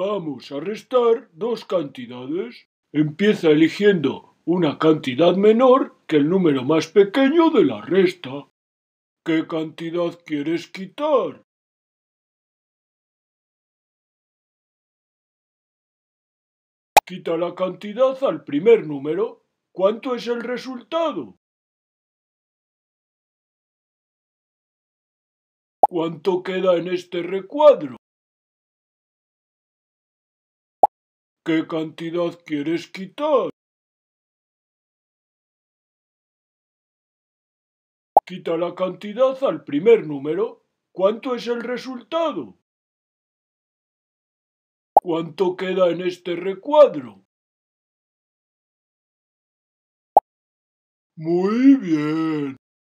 Vamos a restar dos cantidades. Empieza eligiendo una cantidad menor que el número más pequeño de la resta. ¿Qué cantidad quieres quitar? Quita la cantidad al primer número. ¿Cuánto es el resultado? ¿Cuánto queda en este recuadro? ¿Qué cantidad quieres quitar? Quita la cantidad al primer número. ¿Cuánto es el resultado? ¿Cuánto queda en este recuadro? Muy bien.